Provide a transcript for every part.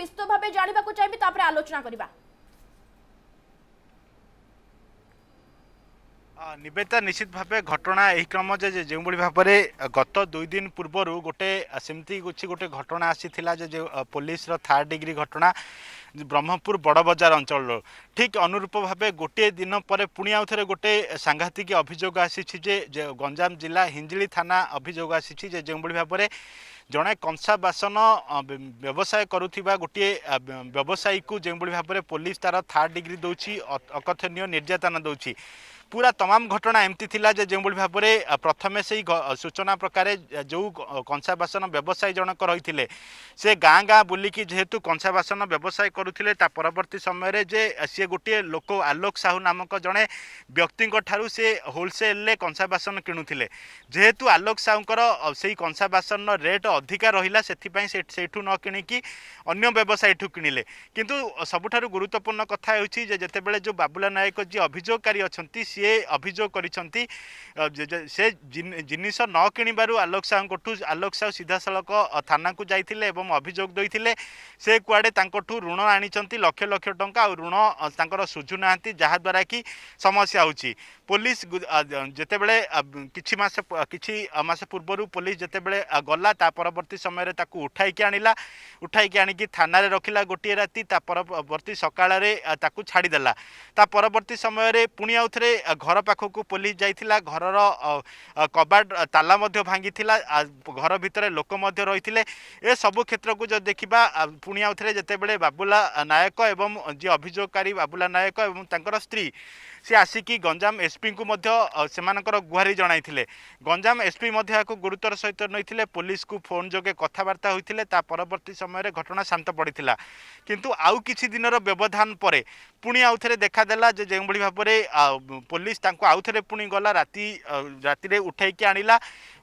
বিস্তৃত ভাবে জাঁয়া চাইবি তাপরে আলোচনা করা নিবেদিতা নিশ্চিত ভাবে ঘটনা এই ক্রম যে যেভাবে ভাবে গত দুই দিন পূর্বরু গোটে সেমতি কিছু গোটে ঘটনা আসিছিলা যে পুলিশ র থার্ড ডিগ্রি ঘটনা ବ୍ରହ୍ମପୁର ବଡ଼ ବଜାର ଅଞ୍ଚଳରୁ ଠିକ୍ ଅନୁରୂପ ଭାବେ ଗୋଟିଏ ଦିନ ପରେ ପୁଣି ଆଉଥରେ ଗୋଟିଏ ସାଂଘାତିକ ଅଭିଯୋଗ ଆସିଛି ଯେ ଗଞ୍ଜାମ ଜିଲ୍ଲା ହିଞ୍ଜିଳି ଥାନା ଅଭିଯୋଗ ଆସିଛି ଯେ ଯେଉଁଭଳି ଭାବରେ ଜଣେ କଂସା ବାସନ ବ୍ୟବସାୟ କରୁଥିବା ଗୋଟିଏ ବ୍ୟବସାୟୀକୁ ଯେଉଁଭଳି ଭାବରେ ପୋଲିସ ତା'ର ଥାର୍ଡ଼ ଡିଗ୍ରୀ ଦେଉଛି ଅକଥନୀୟ ନିର୍ଯାତନା ଦେଉଛି পুরা তমাম ঘটনা এমতি লা যে যেভাবে ভাবে প্রথমে সেই সূচনা প্রকারে যে কঞ্চা বাসন ব্যবসায়ী জনক রয়েছে সে গাঁ গাঁ বুলিকি যেহেতু কঞ্চা বাসন ব্যবসায় করুলে তা পরবর্তী সময়ে যে সি গোটিয়ে লোক আলোক সাহু নামক জনে ব্যক্তি ঠার সে হোলসেলে কঞ্চা বাসন কিণুলে যেহেতু আলোক সাহুঙ্কর সেই কঞ্চা বাসন রেট অধিকা রহিলা সেপাই সেইঠু ন কিণিকি অন্য ব্যবসায়ীঠু কিণিলে কিন্তু সবুঠার গুরুত্বপূর্ণ কথা হচ্ছে যে যেতবে যে বাবুলা নায়ক যে অভিযোগকারী অনেক সি ସିଏ ଅଭିଯୋଗ କରିଛନ୍ତି ସେ ଜିନିଷ ନ କିଣିବାରୁ ଆଲୋକ ସାହୁଙ୍କଠୁ ଆଲୋକ ସାହୁ ସିଧାସଳଖ ଥାନାକୁ ଯାଇଥିଲେ ଏବଂ ଅଭିଯୋଗ ଦେଇଥିଲେ ସେ କୁଆଡ଼େ ତାଙ୍କଠୁ ଋଣ ଆଣିଛନ୍ତି ଲକ୍ଷ ଲକ୍ଷ ଟଙ୍କା ଆଉ ଋଣ ତାଙ୍କର ଶୁଝୁନାହାନ୍ତି ଯାହାଦ୍ୱାରା କି ସମସ୍ୟା ହେଉଛି ପୋଲିସ ଯେତେବେଳେ କିଛି ମାସ କିଛି ମାସ ପୂର୍ବରୁ ପୋଲିସ ଯେତେବେଳେ ଗଲା ତା ପରବର୍ତ୍ତୀ ସମୟରେ ତାକୁ ଉଠାଇକି ଆଣିଲା ଉଠାଇକି ଆଣିକି ଥାନାରେ ରଖିଲା ଗୋଟିଏ ରାତି ତା ପରବର୍ତ୍ତୀ ସକାଳରେ ତାକୁ ଛାଡ଼ିଦେଲା ତା ପରବର୍ତ୍ତୀ ସମୟରେ ପୁଣି ଆଉଥରେ ঘর পাখକୁ ପୋଲିସ ଯାଇଥିଲା ଘରର କବାଟ ତାଲା ମଧ୍ୟ ଭାଙ୍ଗିଥିଲା ଘର ଭିତରେ ଲୋକ ମଧ୍ୟ ରହିଥିଲେ ଏସବୁ କ୍ଷେତ୍ରକୁ ଯଦି ଦେଖିବା ପୁଣି ଆଉଥରେ ଯେତେବେଳେ ବାବୁଲା ନାୟକ ଏବଂ ଯିଏ ଅଭିଯୋଗକାରୀ ବାବୁଲା ନାୟକ ଏବଂ ତାଙ୍କର ସ୍ତ୍ରୀ ସେ ଆସିକି ଗଞ୍ଜାମ ଏସ୍ପିଙ୍କୁ ମଧ୍ୟ ସେମାନଙ୍କର ଗୁହାରି ଜଣାଇଥିଲେ ଗଞ୍ଜାମ ଏସ୍ପି ମଧ୍ୟ ଏହାକୁ ଗୁରୁତ୍ୱର ସହିତ ନେଇଥିଲେ ପୋଲିସକୁ ଫୋନ୍ ଯୋଗେ କଥାବାର୍ତ୍ତା ହୋଇଥିଲେ ତା ପରବର୍ତ୍ତୀ ସମୟରେ ଘଟଣା ଶାନ୍ତ ପଡ଼ିଥିଲା କିନ୍ତୁ ଆଉ କିଛି ଦିନର ବ୍ୟବଧାନ ପରେ ପୁଣି ଆଉ ଥରେ ଦେଖାଦେଲା ଯେ ଯେଉଁଭଳି ଭାବରେ ପୋଲିସ ତାଙ୍କୁ ଆଉ ଥରେ ପୁଣି ଗଲା ରାତି ରାତିରେ ଉଠେଇକି ଆଣିଲା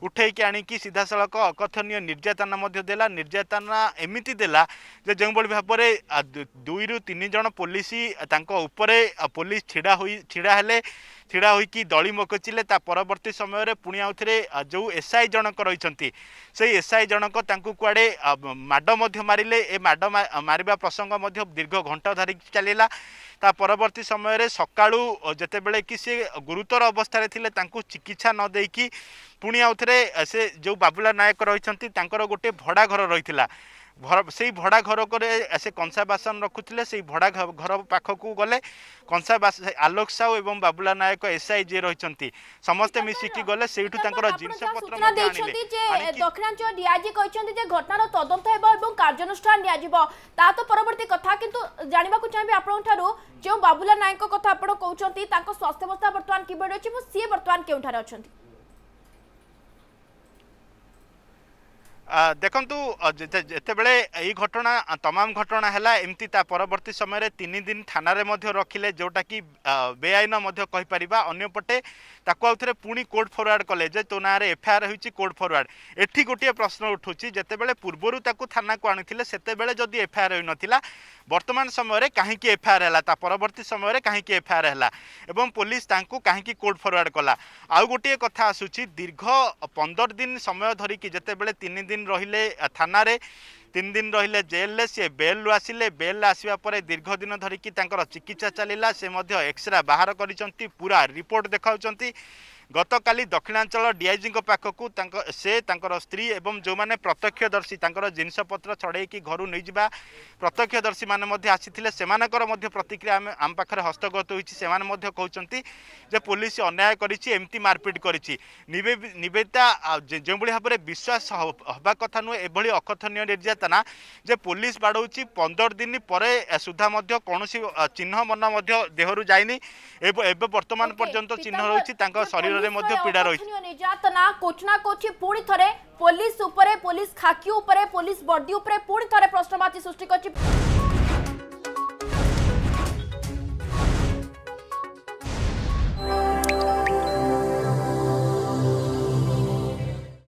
ଉଠେଇକି ଆଣିକି ସିଧାସଳଖ ଅକଥନୀୟ ନିର୍ଯାତନା ମଧ୍ୟ ଦେଲା ନିର୍ଯାତନା ଏମିତି ଦେଲା ଯେ ଯେଉଁଭଳି ଭାବରେ ଦୁଇରୁ ତିନି ଜଣ ପୋଲିସ ତାଙ୍କ ଉପରେ ପୋଲିସ ଛିଡ଼ା ହୋଇ ଛିଡ଼ା ହେଲେ ଛିଡ଼ା ହୋଇକି ଦଳି ମକୋଚିଲେ ତା ପରବର୍ତ୍ତୀ ସମୟରେ ପୁଣି ଆଉଥରେ ଯେଉଁ ଏସ୍ ଆଇ ଜଣକ ରହିଛନ୍ତି ସେଇ ଏସ୍ ଆଇ ଜଣକ ତାଙ୍କୁ କୁଆଡ଼େ ମାଡ଼ ମଧ୍ୟ ମାରିଲେ ଏ ମାଡ଼ ମାରିବା ପ୍ରସଙ୍ଗ ମଧ୍ୟ ଦୀର୍ଘ ଘଣ୍ଟା ଧରିକି ଚାଲିଲା ତା ପରବର୍ତ୍ତୀ ସମୟରେ ସକାଳୁ ଯେତେବେଳେ କି ସେ ଗୁରୁତର ଅବସ୍ଥାରେ ଥିଲେ ତାଙ୍କୁ ଚିକିତ୍ସା ନ ଦେଇକି ପୁଣି ଆଉଥରେ ସେ ଯେଉଁ ବାବୁଲା ନାୟକ ରହିଛନ୍ତି ତାଙ୍କର ଗୋଟିଏ ଭଡ଼ା ଘର ରହିଥିଲା ঘর সেই ভড়া ঘর করে সে কଂସା বাসন রখুলে সেই ভড়া ঘর পাখকু গলে কଂସା বাসন আলোক সাউ এবং বাবুলা নায়ক এসআই যে রয়েছেন সমস্তে মিশিকি গলে সেইটু তাঁর জিনিসপত্র দক্ষিণাঞ্চল ডিআইজি কিন্তু যে ঘটনার তদন্ত হব এবং কার্যানুষ্ঠান নিয়াযিব তা তো পরবর্তী কথা কিন্তু জাঁয়া চাহিবি আপনার যে বাবুলা নায়ক কথা আপনার কৌন তাঁর স্বাস্থ্যাবস্থা বর্তমান কিভাবে রয়েছে এবং সি বর্তমান কেউঠার অনেক ଦେଖନ୍ତୁ ଯେତେବେଳେ ଏଇ ଘଟଣା ତମାମ ଘଟଣା ହେଲା ଏମିତି ତା ପରବର୍ତ୍ତୀ ସମୟରେ ତିନି ଦିନ ଥାନାରେ ମଧ୍ୟ ରଖିଲେ ଯେଉଁଟାକି ବେଆଇନ ମଧ୍ୟ କହିପାରିବା ଅନ୍ୟପଟେ ତାକୁ ଆଉ ଥରେ ପୁଣି କୋର୍ଟ ଫରୱାର୍ଡ଼ କଲେ ଯେ ତୋ ନାଁରେ ଏଫଆଇଆର୍ ହେଉଛି କୋର୍ଟ ଫରୱାର୍ଡ଼ ଏଠି ଗୋଟିଏ ପ୍ରଶ୍ନ ଉଠୁଛି ଯେତେବେଳେ ପୂର୍ବରୁ ତାକୁ ଥାନାକୁ ଆଣିଥିଲେ ସେତେବେଳେ ଯଦି ଏଫଆଇଆର୍ ହୋଇନଥିଲା ବର୍ତ୍ତମାନ ସମୟରେ କାହିଁକି ଏଫଆଇଆର୍ ହେଲା ତା ପରବର୍ତ୍ତୀ ସମୟରେ କାହିଁକି ଏଫଆଇଆର୍ ହେଲା ଏବଂ ପୋଲିସ ତାଙ୍କୁ କାହିଁକି କୋର୍ଟ ଫରୱାର୍ଡ଼ କଲା ଆଉ ଗୋଟିଏ କଥା ଆସୁଛି ଦୀର୍ଘ ପନ୍ଦର ଦିନ ସମୟ ଧରିକି ଯେତେବେଳେ ତିନି ଦିନ ଦିନ ରହିଲେ ଥାନାରେ ତିନି ଦିନ ରହିଲେ ଜେଲରେ ସିଏ ବେଲ୍ରୁ ଆସିଲେ ବେଲ୍ ଆସିବା ପରେ ଦୀର୍ଘ ଦିନ ଧରିକି ତାଙ୍କର ଚିକିତ୍ସା ଚାଲିଲା ସେ ମଧ୍ୟ ଏକ୍ସରେ ବାହାର କରିଛନ୍ତି ପୁରା ରିପୋର୍ଟ ଦେଖାଉଛନ୍ତି ଗତକାଲି ଦକ୍ଷିଣାଞ୍ଚଳ ଡିଆଇଜିଙ୍କ ପାଖକୁ ତାଙ୍କ ସେ ତାଙ୍କର ସ୍ତ୍ରୀ ଏବଂ ଯେଉଁମାନେ ପ୍ରତ୍ୟକ୍ଷଦର୍ଶୀ ତାଙ୍କର ଜିନିଷପତ୍ର ଛଡ଼େଇକି ଘରୁ ନେଇଯିବା ପ୍ରତ୍ୟକ୍ଷଦର୍ଶୀମାନେ ମଧ୍ୟ ଆସିଥିଲେ ସେମାନଙ୍କର ମଧ୍ୟ ପ୍ରତିକ୍ରିୟା ଆମେ ଆମ ପାଖରେ ହସ୍ତଗତ ହୋଇଛି ସେମାନେ ମଧ୍ୟ କହୁଛନ୍ତି ଯେ ପୋଲିସ ଅନ୍ୟାୟ କରିଛି ଏମିତି ମାରପିଟ୍ କରିଛି ନିବେଦିତା ଯେଉଁଭଳି ଭାବରେ ବିଶ୍ୱାସ ହେବା କଥା ନୁହେଁ ଏଭଳି ଅକଥନୀୟ ନିର୍ଯାତନା ଯେ ପୋଲିସ ବାଡ଼ଉଛି ପନ୍ଦର ଦିନ ପରେ ସୁଦ୍ଧା ମଧ୍ୟ କୌଣସି ଚିହ୍ନ ମନ ମଧ୍ୟ ଦେହରୁ ଯାଇନି ଏବେ ବର୍ତ୍ତମାନ ପର୍ଯ୍ୟନ୍ତ ଚିହ୍ନ ରହୁଛି ତାଙ୍କ ଶରୀର କ୍ଷେତ୍ରରେ ମଧ୍ୟ ପୀଡ଼ା ରହିଛି ନିର୍ଯାତନା କୋଚି ନା କୋଚି ପୁଣି ଥରେ ପୋଲିସ ଉପରେ ପୋଲିସ ଖାକି ଉପରେ ପୋଲିସ ବର୍ଦ୍ଦି ଉପରେ ପୁଣି ଥରେ ପ୍ରଶ୍ନବାଚୀ ସୃଷ୍ଟି କରିଛି